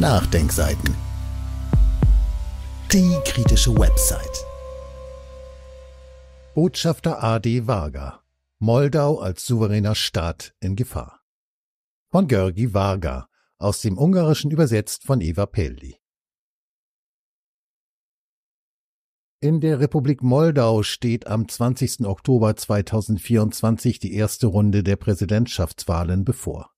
Nachdenkseiten. Die kritische Website. Botschafter AD Varga. Moldau als souveräner Staat in Gefahr. Von Görgi Varga, aus dem Ungarischen übersetzt von Eva Pelli. In der Republik Moldau steht am 20. Oktober 2024 die erste Runde der Präsidentschaftswahlen bevor.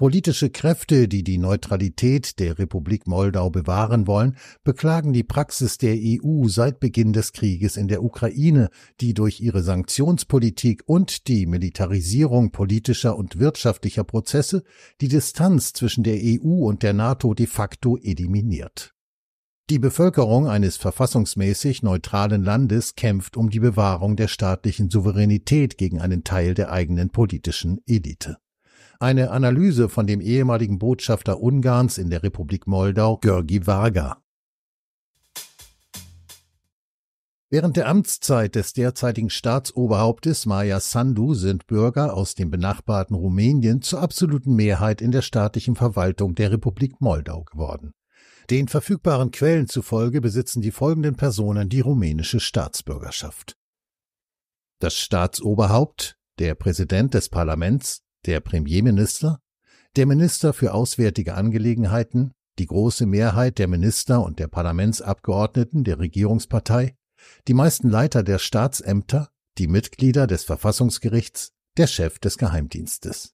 Politische Kräfte, die die Neutralität der Republik Moldau bewahren wollen, beklagen die Praxis der EU seit Beginn des Krieges in der Ukraine, die durch ihre Sanktionspolitik und die Militarisierung politischer und wirtschaftlicher Prozesse die Distanz zwischen der EU und der NATO de facto eliminiert. Die Bevölkerung eines verfassungsmäßig neutralen Landes kämpft um die Bewahrung der staatlichen Souveränität gegen einen Teil der eigenen politischen Elite eine Analyse von dem ehemaligen Botschafter Ungarns in der Republik Moldau, Görgi Varga. Während der Amtszeit des derzeitigen Staatsoberhauptes Maya Sandu sind Bürger aus dem benachbarten Rumänien zur absoluten Mehrheit in der staatlichen Verwaltung der Republik Moldau geworden. Den verfügbaren Quellen zufolge besitzen die folgenden Personen die rumänische Staatsbürgerschaft. Das Staatsoberhaupt, der Präsident des Parlaments, der Premierminister, der Minister für Auswärtige Angelegenheiten, die große Mehrheit der Minister und der Parlamentsabgeordneten der Regierungspartei, die meisten Leiter der Staatsämter, die Mitglieder des Verfassungsgerichts, der Chef des Geheimdienstes.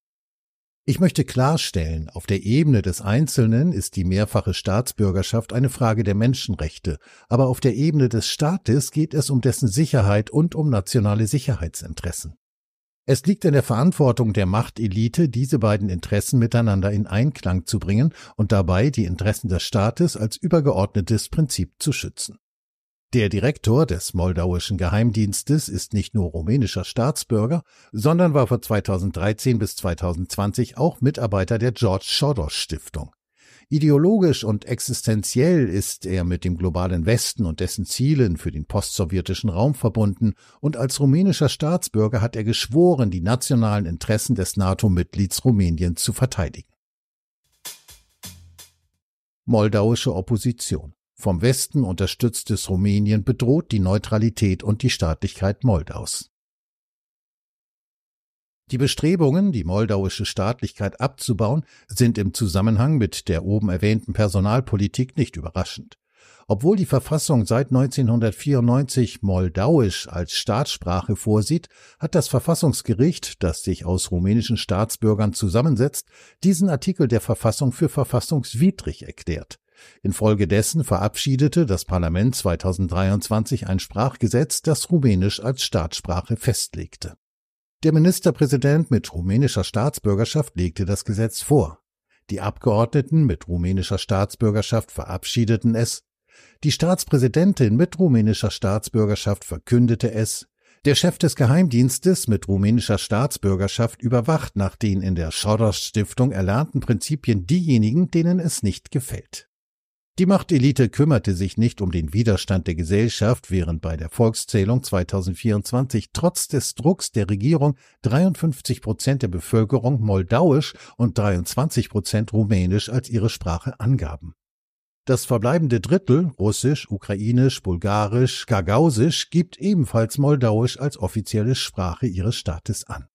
Ich möchte klarstellen, auf der Ebene des Einzelnen ist die mehrfache Staatsbürgerschaft eine Frage der Menschenrechte, aber auf der Ebene des Staates geht es um dessen Sicherheit und um nationale Sicherheitsinteressen. Es liegt in der Verantwortung der Machtelite, diese beiden Interessen miteinander in Einklang zu bringen und dabei die Interessen des Staates als übergeordnetes Prinzip zu schützen. Der Direktor des moldauischen Geheimdienstes ist nicht nur rumänischer Staatsbürger, sondern war von 2013 bis 2020 auch Mitarbeiter der George Soros Stiftung. Ideologisch und existenziell ist er mit dem globalen Westen und dessen Zielen für den postsowjetischen Raum verbunden und als rumänischer Staatsbürger hat er geschworen, die nationalen Interessen des NATO-Mitglieds Rumänien zu verteidigen. Moldauische Opposition. Vom Westen unterstütztes Rumänien bedroht die Neutralität und die Staatlichkeit Moldaus. Die Bestrebungen, die moldauische Staatlichkeit abzubauen, sind im Zusammenhang mit der oben erwähnten Personalpolitik nicht überraschend. Obwohl die Verfassung seit 1994 Moldauisch als Staatssprache vorsieht, hat das Verfassungsgericht, das sich aus rumänischen Staatsbürgern zusammensetzt, diesen Artikel der Verfassung für verfassungswidrig erklärt. Infolgedessen verabschiedete das Parlament 2023 ein Sprachgesetz, das Rumänisch als Staatssprache festlegte der Ministerpräsident mit rumänischer Staatsbürgerschaft legte das Gesetz vor. Die Abgeordneten mit rumänischer Staatsbürgerschaft verabschiedeten es. Die Staatspräsidentin mit rumänischer Staatsbürgerschaft verkündete es. Der Chef des Geheimdienstes mit rumänischer Staatsbürgerschaft überwacht nach den in der Soros Stiftung erlernten Prinzipien diejenigen, denen es nicht gefällt. Die Machtelite kümmerte sich nicht um den Widerstand der Gesellschaft, während bei der Volkszählung 2024 trotz des Drucks der Regierung 53 Prozent der Bevölkerung Moldauisch und 23 Prozent Rumänisch als ihre Sprache angaben. Das verbleibende Drittel, Russisch, Ukrainisch, Bulgarisch, Gagausisch, gibt ebenfalls Moldauisch als offizielle Sprache ihres Staates an.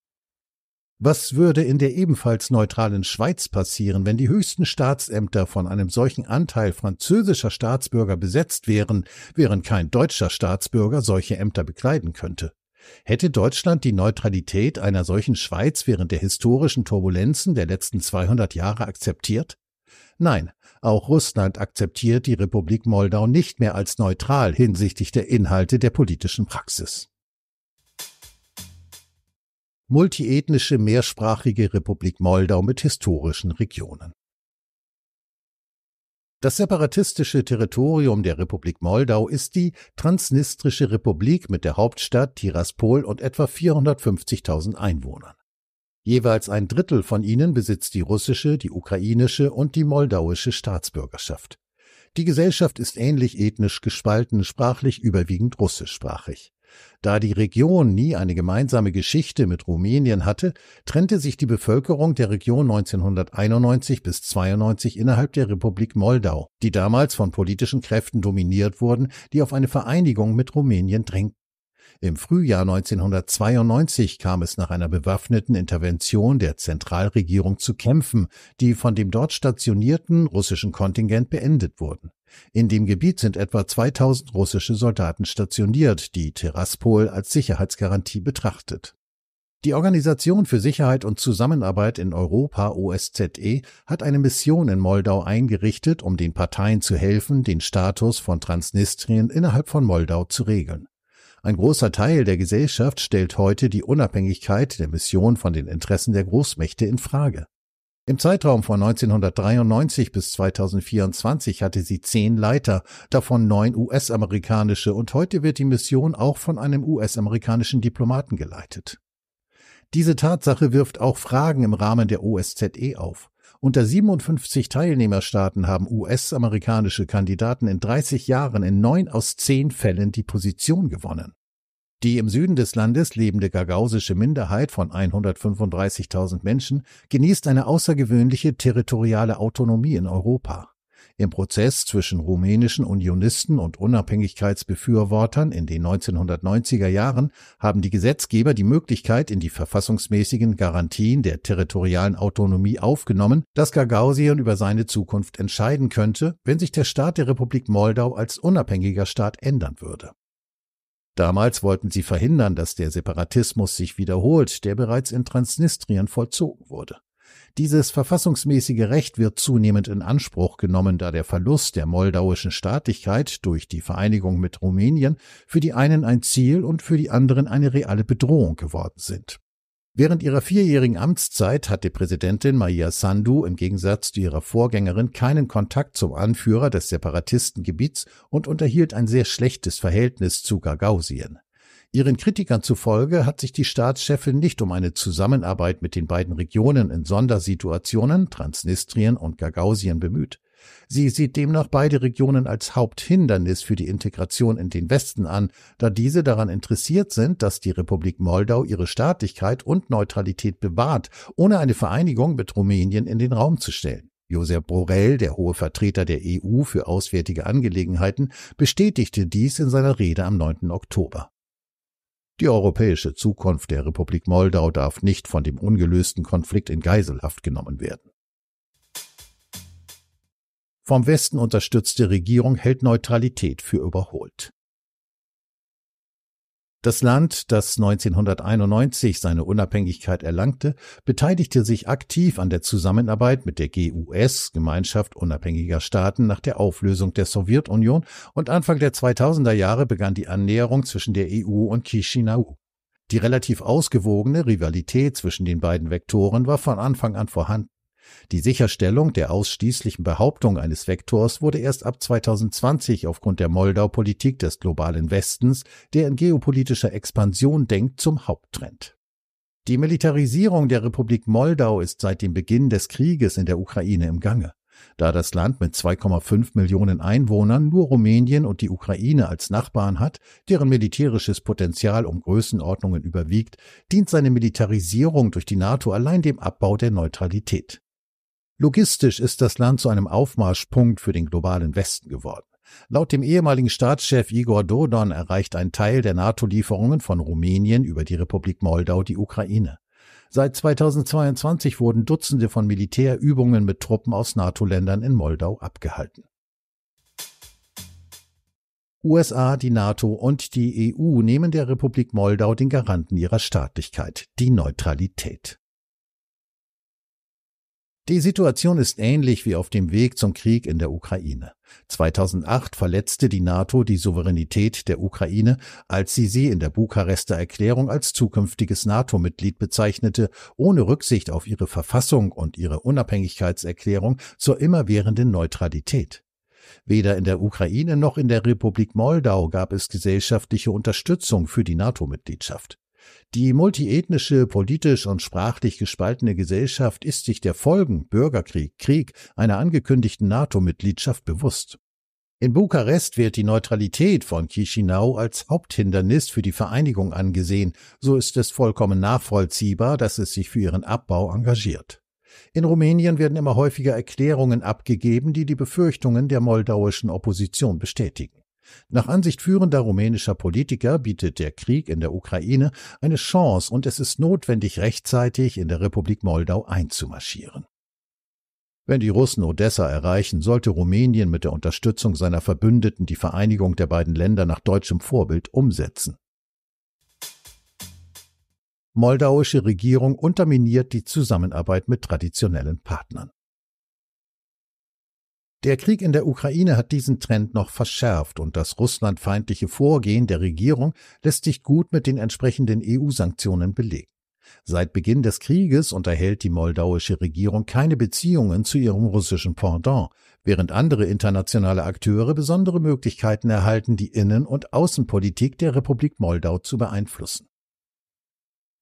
Was würde in der ebenfalls neutralen Schweiz passieren, wenn die höchsten Staatsämter von einem solchen Anteil französischer Staatsbürger besetzt wären, während kein deutscher Staatsbürger solche Ämter bekleiden könnte? Hätte Deutschland die Neutralität einer solchen Schweiz während der historischen Turbulenzen der letzten 200 Jahre akzeptiert? Nein, auch Russland akzeptiert die Republik Moldau nicht mehr als neutral hinsichtlich der Inhalte der politischen Praxis multiethnische, mehrsprachige Republik Moldau mit historischen Regionen. Das separatistische Territorium der Republik Moldau ist die Transnistrische Republik mit der Hauptstadt Tiraspol und etwa 450.000 Einwohnern. Jeweils ein Drittel von ihnen besitzt die russische, die ukrainische und die moldauische Staatsbürgerschaft. Die Gesellschaft ist ähnlich ethnisch gespalten, sprachlich überwiegend russischsprachig. Da die Region nie eine gemeinsame Geschichte mit Rumänien hatte, trennte sich die Bevölkerung der Region 1991 bis 92 innerhalb der Republik Moldau, die damals von politischen Kräften dominiert wurden, die auf eine Vereinigung mit Rumänien drängten. Im Frühjahr 1992 kam es nach einer bewaffneten Intervention der Zentralregierung zu Kämpfen, die von dem dort stationierten russischen Kontingent beendet wurden. In dem Gebiet sind etwa 2000 russische Soldaten stationiert, die Tiraspol als Sicherheitsgarantie betrachtet. Die Organisation für Sicherheit und Zusammenarbeit in Europa OSZE hat eine Mission in Moldau eingerichtet, um den Parteien zu helfen, den Status von Transnistrien innerhalb von Moldau zu regeln. Ein großer Teil der Gesellschaft stellt heute die Unabhängigkeit der Mission von den Interessen der Großmächte in Frage. Im Zeitraum von 1993 bis 2024 hatte sie zehn Leiter, davon neun US-amerikanische, und heute wird die Mission auch von einem US-amerikanischen Diplomaten geleitet. Diese Tatsache wirft auch Fragen im Rahmen der OSZE auf. Unter 57 Teilnehmerstaaten haben US-amerikanische Kandidaten in 30 Jahren in neun aus zehn Fällen die Position gewonnen. Die im Süden des Landes lebende gagausische Minderheit von 135.000 Menschen genießt eine außergewöhnliche territoriale Autonomie in Europa. Im Prozess zwischen rumänischen Unionisten und Unabhängigkeitsbefürwortern in den 1990er Jahren haben die Gesetzgeber die Möglichkeit in die verfassungsmäßigen Garantien der territorialen Autonomie aufgenommen, dass Gagausien über seine Zukunft entscheiden könnte, wenn sich der Staat der Republik Moldau als unabhängiger Staat ändern würde. Damals wollten sie verhindern, dass der Separatismus sich wiederholt, der bereits in Transnistrien vollzogen wurde. Dieses verfassungsmäßige Recht wird zunehmend in Anspruch genommen, da der Verlust der moldauischen Staatlichkeit durch die Vereinigung mit Rumänien für die einen ein Ziel und für die anderen eine reale Bedrohung geworden sind Während ihrer vierjährigen Amtszeit hatte Präsidentin Maria Sandu im Gegensatz zu ihrer Vorgängerin keinen Kontakt zum Anführer des Separatistengebiets und unterhielt ein sehr schlechtes Verhältnis zu Gagausien. Ihren Kritikern zufolge hat sich die Staatschefin nicht um eine Zusammenarbeit mit den beiden Regionen in Sondersituationen Transnistrien und Gagausien bemüht. Sie sieht demnach beide Regionen als Haupthindernis für die Integration in den Westen an, da diese daran interessiert sind, dass die Republik Moldau ihre Staatlichkeit und Neutralität bewahrt, ohne eine Vereinigung mit Rumänien in den Raum zu stellen. Josep Borrell, der hohe Vertreter der EU für auswärtige Angelegenheiten, bestätigte dies in seiner Rede am 9. Oktober. Die europäische Zukunft der Republik Moldau darf nicht von dem ungelösten Konflikt in Geiselhaft genommen werden. Vom Westen unterstützte Regierung hält Neutralität für überholt. Das Land, das 1991 seine Unabhängigkeit erlangte, beteiligte sich aktiv an der Zusammenarbeit mit der GUS, Gemeinschaft unabhängiger Staaten, nach der Auflösung der Sowjetunion und Anfang der 2000er Jahre begann die Annäherung zwischen der EU und Chisinau. Die relativ ausgewogene Rivalität zwischen den beiden Vektoren war von Anfang an vorhanden. Die Sicherstellung der ausschließlichen Behauptung eines Vektors wurde erst ab 2020 aufgrund der Moldau-Politik des globalen Westens, der in geopolitischer Expansion denkt, zum Haupttrend. Die Militarisierung der Republik Moldau ist seit dem Beginn des Krieges in der Ukraine im Gange. Da das Land mit 2,5 Millionen Einwohnern nur Rumänien und die Ukraine als Nachbarn hat, deren militärisches Potenzial um Größenordnungen überwiegt, dient seine Militarisierung durch die NATO allein dem Abbau der Neutralität. Logistisch ist das Land zu einem Aufmarschpunkt für den globalen Westen geworden. Laut dem ehemaligen Staatschef Igor Dodon erreicht ein Teil der NATO-Lieferungen von Rumänien über die Republik Moldau die Ukraine. Seit 2022 wurden Dutzende von Militärübungen mit Truppen aus NATO-Ländern in Moldau abgehalten. USA, die NATO und die EU nehmen der Republik Moldau den Garanten ihrer Staatlichkeit, die Neutralität. Die Situation ist ähnlich wie auf dem Weg zum Krieg in der Ukraine. 2008 verletzte die NATO die Souveränität der Ukraine, als sie sie in der Bukarester Erklärung als zukünftiges NATO-Mitglied bezeichnete, ohne Rücksicht auf ihre Verfassung und ihre Unabhängigkeitserklärung zur immerwährenden Neutralität. Weder in der Ukraine noch in der Republik Moldau gab es gesellschaftliche Unterstützung für die NATO-Mitgliedschaft. Die multiethnische, politisch und sprachlich gespaltene Gesellschaft ist sich der Folgen Bürgerkrieg, Krieg, einer angekündigten NATO-Mitgliedschaft bewusst. In Bukarest wird die Neutralität von Chisinau als Haupthindernis für die Vereinigung angesehen, so ist es vollkommen nachvollziehbar, dass es sich für ihren Abbau engagiert. In Rumänien werden immer häufiger Erklärungen abgegeben, die die Befürchtungen der moldauischen Opposition bestätigen. Nach Ansicht führender rumänischer Politiker bietet der Krieg in der Ukraine eine Chance und es ist notwendig, rechtzeitig in der Republik Moldau einzumarschieren. Wenn die Russen Odessa erreichen, sollte Rumänien mit der Unterstützung seiner Verbündeten die Vereinigung der beiden Länder nach deutschem Vorbild umsetzen. Moldauische Regierung unterminiert die Zusammenarbeit mit traditionellen Partnern. Der Krieg in der Ukraine hat diesen Trend noch verschärft und das russlandfeindliche Vorgehen der Regierung lässt sich gut mit den entsprechenden EU-Sanktionen belegen. Seit Beginn des Krieges unterhält die moldauische Regierung keine Beziehungen zu ihrem russischen Pendant, während andere internationale Akteure besondere Möglichkeiten erhalten, die Innen- und Außenpolitik der Republik Moldau zu beeinflussen.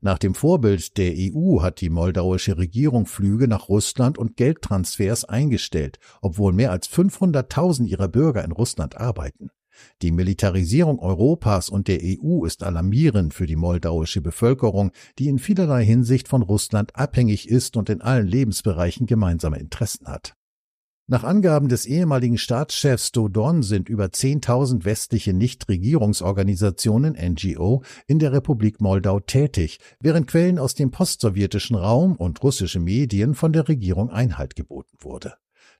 Nach dem Vorbild der EU hat die moldauische Regierung Flüge nach Russland und Geldtransfers eingestellt, obwohl mehr als 500.000 ihrer Bürger in Russland arbeiten. Die Militarisierung Europas und der EU ist alarmierend für die moldauische Bevölkerung, die in vielerlei Hinsicht von Russland abhängig ist und in allen Lebensbereichen gemeinsame Interessen hat. Nach Angaben des ehemaligen Staatschefs Dodon sind über 10.000 westliche Nichtregierungsorganisationen NGO in der Republik Moldau tätig, während Quellen aus dem postsowjetischen Raum und russische Medien von der Regierung Einhalt geboten wurde.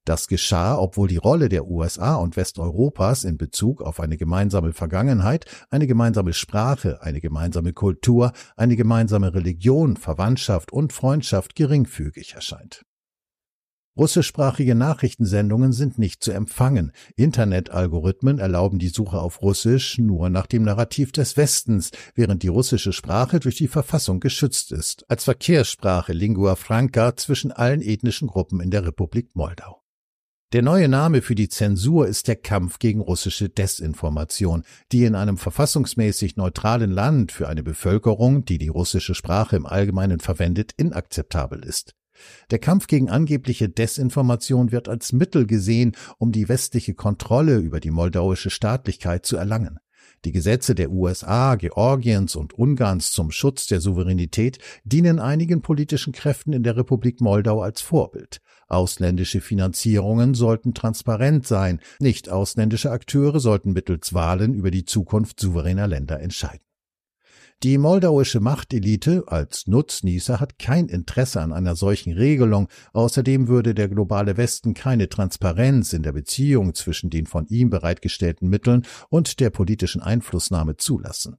Das geschah, obwohl die Rolle der USA und Westeuropas in Bezug auf eine gemeinsame Vergangenheit, eine gemeinsame Sprache, eine gemeinsame Kultur, eine gemeinsame Religion, Verwandtschaft und Freundschaft geringfügig erscheint. Russischsprachige Nachrichtensendungen sind nicht zu empfangen. Internetalgorithmen erlauben die Suche auf Russisch nur nach dem Narrativ des Westens, während die russische Sprache durch die Verfassung geschützt ist, als Verkehrssprache lingua franca zwischen allen ethnischen Gruppen in der Republik Moldau. Der neue Name für die Zensur ist der Kampf gegen russische Desinformation, die in einem verfassungsmäßig neutralen Land für eine Bevölkerung, die die russische Sprache im Allgemeinen verwendet, inakzeptabel ist. Der Kampf gegen angebliche Desinformation wird als Mittel gesehen, um die westliche Kontrolle über die moldauische Staatlichkeit zu erlangen. Die Gesetze der USA, Georgiens und Ungarns zum Schutz der Souveränität dienen einigen politischen Kräften in der Republik Moldau als Vorbild. Ausländische Finanzierungen sollten transparent sein, nicht ausländische Akteure sollten mittels Wahlen über die Zukunft souveräner Länder entscheiden. Die moldauische Machtelite als Nutznießer hat kein Interesse an einer solchen Regelung. Außerdem würde der globale Westen keine Transparenz in der Beziehung zwischen den von ihm bereitgestellten Mitteln und der politischen Einflussnahme zulassen.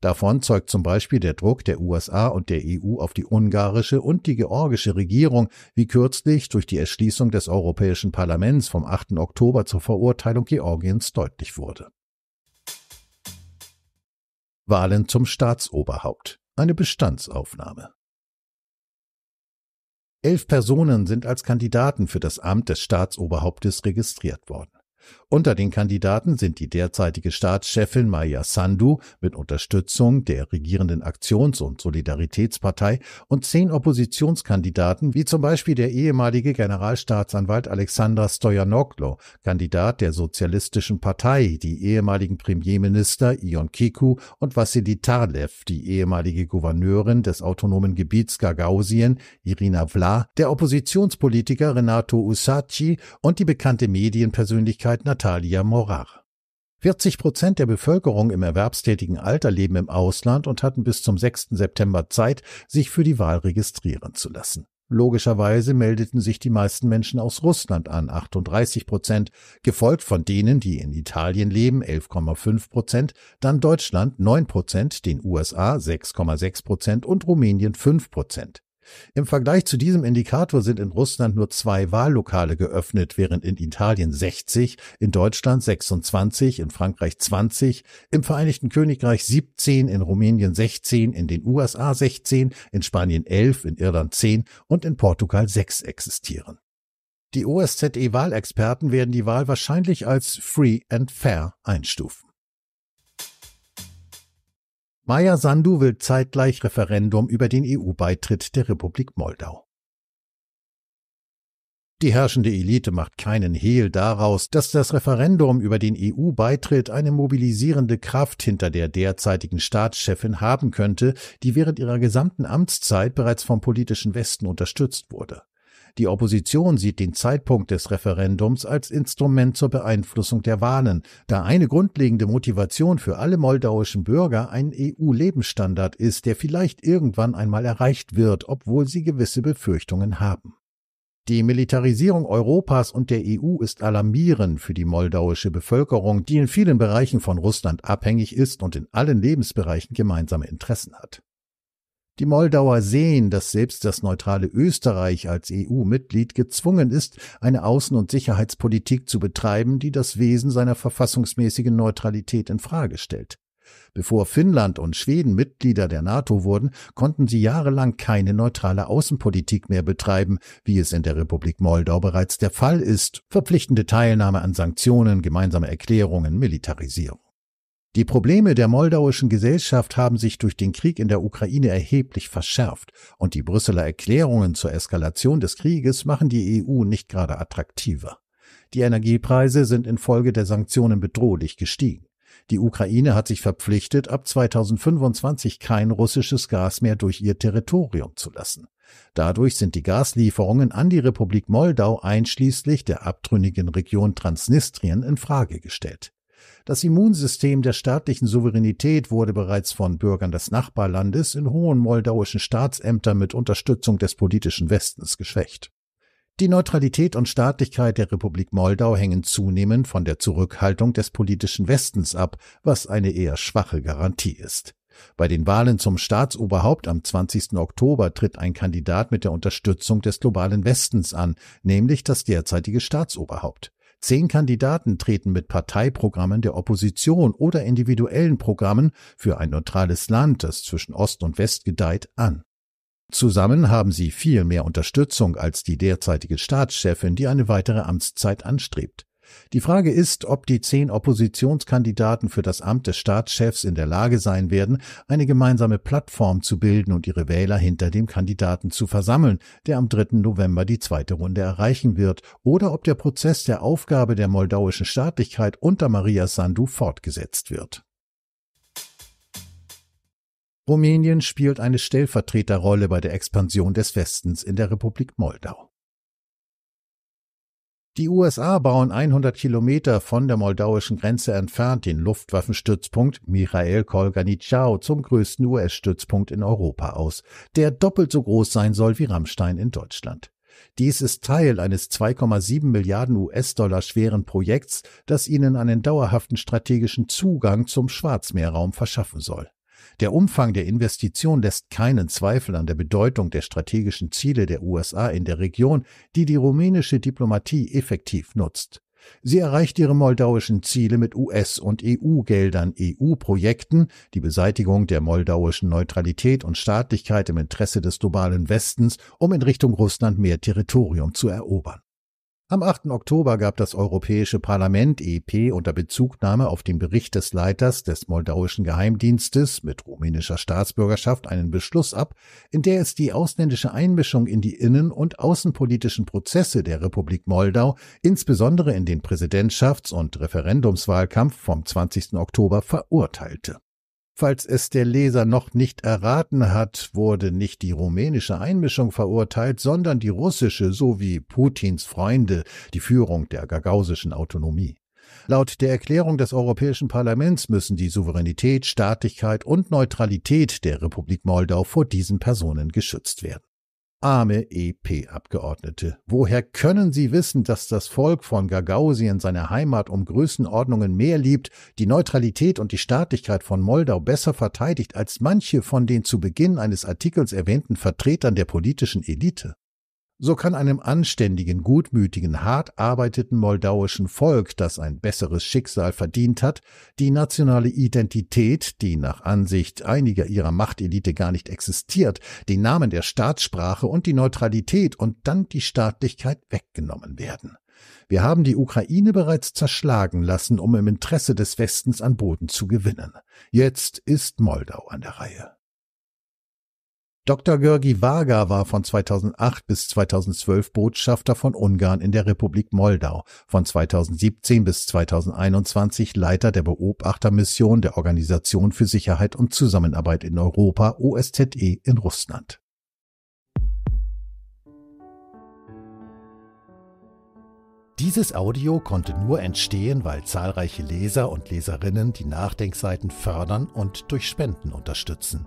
Davon zeugt zum Beispiel der Druck der USA und der EU auf die ungarische und die georgische Regierung, wie kürzlich durch die Erschließung des Europäischen Parlaments vom 8. Oktober zur Verurteilung Georgiens deutlich wurde. Wahlen zum Staatsoberhaupt, eine Bestandsaufnahme. Elf Personen sind als Kandidaten für das Amt des Staatsoberhauptes registriert worden. Unter den Kandidaten sind die derzeitige Staatschefin Maya Sandu mit Unterstützung der regierenden Aktions- und Solidaritätspartei und zehn Oppositionskandidaten, wie zum Beispiel der ehemalige Generalstaatsanwalt Alexander Stojanoglo, Kandidat der Sozialistischen Partei, die ehemaligen Premierminister Ion Kiku und Vassili Tarlev, die ehemalige Gouverneurin des autonomen Gebiets Gagausien, Irina Vla, der Oppositionspolitiker Renato Usacci und die bekannte Medienpersönlichkeit Natalia Natalia Morar. 40 Prozent der Bevölkerung im erwerbstätigen Alter leben im Ausland und hatten bis zum 6. September Zeit, sich für die Wahl registrieren zu lassen. Logischerweise meldeten sich die meisten Menschen aus Russland an, 38 Prozent, gefolgt von denen, die in Italien leben, 11,5 Prozent, dann Deutschland 9 Prozent, den USA 6,6 Prozent und Rumänien 5 Prozent. Im Vergleich zu diesem Indikator sind in Russland nur zwei Wahllokale geöffnet, während in Italien 60, in Deutschland 26, in Frankreich 20, im Vereinigten Königreich 17, in Rumänien 16, in den USA 16, in Spanien 11, in Irland 10 und in Portugal 6 existieren. Die OSZE-Wahlexperten werden die Wahl wahrscheinlich als free and fair einstufen. Maya Sandu will zeitgleich Referendum über den EU-Beitritt der Republik Moldau. Die herrschende Elite macht keinen Hehl daraus, dass das Referendum über den EU-Beitritt eine mobilisierende Kraft hinter der derzeitigen Staatschefin haben könnte, die während ihrer gesamten Amtszeit bereits vom politischen Westen unterstützt wurde. Die Opposition sieht den Zeitpunkt des Referendums als Instrument zur Beeinflussung der Wahlen, da eine grundlegende Motivation für alle moldauischen Bürger ein EU-Lebensstandard ist, der vielleicht irgendwann einmal erreicht wird, obwohl sie gewisse Befürchtungen haben. Die Militarisierung Europas und der EU ist alarmierend für die moldauische Bevölkerung, die in vielen Bereichen von Russland abhängig ist und in allen Lebensbereichen gemeinsame Interessen hat. Die Moldauer sehen, dass selbst das neutrale Österreich als EU-Mitglied gezwungen ist, eine Außen- und Sicherheitspolitik zu betreiben, die das Wesen seiner verfassungsmäßigen Neutralität in Frage stellt. Bevor Finnland und Schweden Mitglieder der NATO wurden, konnten sie jahrelang keine neutrale Außenpolitik mehr betreiben, wie es in der Republik Moldau bereits der Fall ist. Verpflichtende Teilnahme an Sanktionen, gemeinsame Erklärungen, Militarisierung. Die Probleme der moldauischen Gesellschaft haben sich durch den Krieg in der Ukraine erheblich verschärft, und die Brüsseler Erklärungen zur Eskalation des Krieges machen die EU nicht gerade attraktiver. Die Energiepreise sind infolge der Sanktionen bedrohlich gestiegen. Die Ukraine hat sich verpflichtet, ab 2025 kein russisches Gas mehr durch ihr Territorium zu lassen. Dadurch sind die Gaslieferungen an die Republik Moldau einschließlich der abtrünnigen Region Transnistrien in Frage gestellt. Das Immunsystem der staatlichen Souveränität wurde bereits von Bürgern des Nachbarlandes in hohen moldauischen Staatsämtern mit Unterstützung des politischen Westens geschwächt. Die Neutralität und Staatlichkeit der Republik Moldau hängen zunehmend von der Zurückhaltung des politischen Westens ab, was eine eher schwache Garantie ist. Bei den Wahlen zum Staatsoberhaupt am 20. Oktober tritt ein Kandidat mit der Unterstützung des globalen Westens an, nämlich das derzeitige Staatsoberhaupt. Zehn Kandidaten treten mit Parteiprogrammen der Opposition oder individuellen Programmen für ein neutrales Land, das zwischen Ost und West gedeiht, an. Zusammen haben sie viel mehr Unterstützung als die derzeitige Staatschefin, die eine weitere Amtszeit anstrebt. Die Frage ist, ob die zehn Oppositionskandidaten für das Amt des Staatschefs in der Lage sein werden, eine gemeinsame Plattform zu bilden und ihre Wähler hinter dem Kandidaten zu versammeln, der am 3. November die zweite Runde erreichen wird, oder ob der Prozess der Aufgabe der moldauischen Staatlichkeit unter Maria Sandu fortgesetzt wird. Rumänien spielt eine Stellvertreterrolle bei der Expansion des Westens in der Republik Moldau. Die USA bauen 100 Kilometer von der moldauischen Grenze entfernt den Luftwaffenstützpunkt Michael Kolganitschau zum größten US-Stützpunkt in Europa aus, der doppelt so groß sein soll wie Rammstein in Deutschland. Dies ist Teil eines 2,7 Milliarden US-Dollar schweren Projekts, das ihnen einen dauerhaften strategischen Zugang zum Schwarzmeerraum verschaffen soll der Umfang der Investition lässt keinen Zweifel an der Bedeutung der strategischen Ziele der USA in der Region, die die rumänische Diplomatie effektiv nutzt. Sie erreicht ihre moldauischen Ziele mit US- und EU-Geldern, EU-Projekten, die Beseitigung der moldauischen Neutralität und Staatlichkeit im Interesse des globalen Westens, um in Richtung Russland mehr Territorium zu erobern. Am 8. Oktober gab das Europäische Parlament EP unter Bezugnahme auf den Bericht des Leiters des moldauischen Geheimdienstes mit rumänischer Staatsbürgerschaft einen Beschluss ab, in der es die ausländische Einmischung in die innen- und außenpolitischen Prozesse der Republik Moldau, insbesondere in den Präsidentschafts- und Referendumswahlkampf vom 20. Oktober, verurteilte. Falls es der Leser noch nicht erraten hat, wurde nicht die rumänische Einmischung verurteilt, sondern die russische sowie Putins Freunde, die Führung der gagausischen Autonomie. Laut der Erklärung des Europäischen Parlaments müssen die Souveränität, Staatlichkeit und Neutralität der Republik Moldau vor diesen Personen geschützt werden. Arme EP-Abgeordnete, woher können Sie wissen, dass das Volk von Gagausien seine Heimat um Größenordnungen mehr liebt, die Neutralität und die Staatlichkeit von Moldau besser verteidigt als manche von den zu Beginn eines Artikels erwähnten Vertretern der politischen Elite? So kann einem anständigen, gutmütigen, hart arbeiteten moldauischen Volk, das ein besseres Schicksal verdient hat, die nationale Identität, die nach Ansicht einiger ihrer Machtelite gar nicht existiert, den Namen der Staatssprache und die Neutralität und dann die Staatlichkeit weggenommen werden. Wir haben die Ukraine bereits zerschlagen lassen, um im Interesse des Westens an Boden zu gewinnen. Jetzt ist Moldau an der Reihe. Dr. Görgi Vaga war von 2008 bis 2012 Botschafter von Ungarn in der Republik Moldau, von 2017 bis 2021 Leiter der Beobachtermission der Organisation für Sicherheit und Zusammenarbeit in Europa OSZE in Russland. Dieses Audio konnte nur entstehen, weil zahlreiche Leser und Leserinnen die Nachdenkseiten fördern und durch Spenden unterstützen.